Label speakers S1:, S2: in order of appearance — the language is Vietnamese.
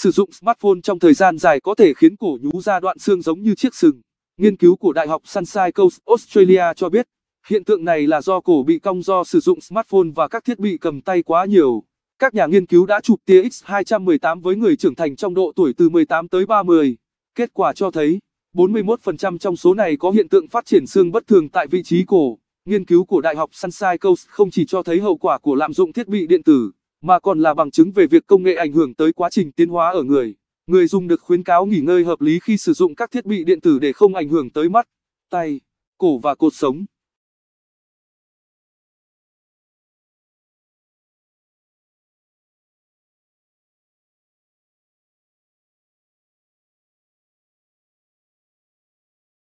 S1: Sử dụng smartphone trong thời gian dài có thể khiến cổ nhú ra đoạn xương giống như chiếc sừng. Nghiên cứu của Đại học Sunshine Coast Australia cho biết, hiện tượng này là do cổ bị cong do sử dụng smartphone và các thiết bị cầm tay quá nhiều. Các nhà nghiên cứu đã chụp tia X218 với người trưởng thành trong độ tuổi từ 18 tới 30. Kết quả cho thấy, 41% trong số này có hiện tượng phát triển xương bất thường tại vị trí cổ. Nghiên cứu của Đại học Sunshine Coast không chỉ cho thấy hậu quả của lạm dụng thiết bị điện tử, mà còn là bằng chứng về việc công nghệ ảnh hưởng tới quá trình tiến hóa ở người. Người dùng được khuyến cáo nghỉ ngơi hợp lý khi sử dụng các thiết bị điện tử để không ảnh hưởng tới mắt, tay, cổ và cột sống.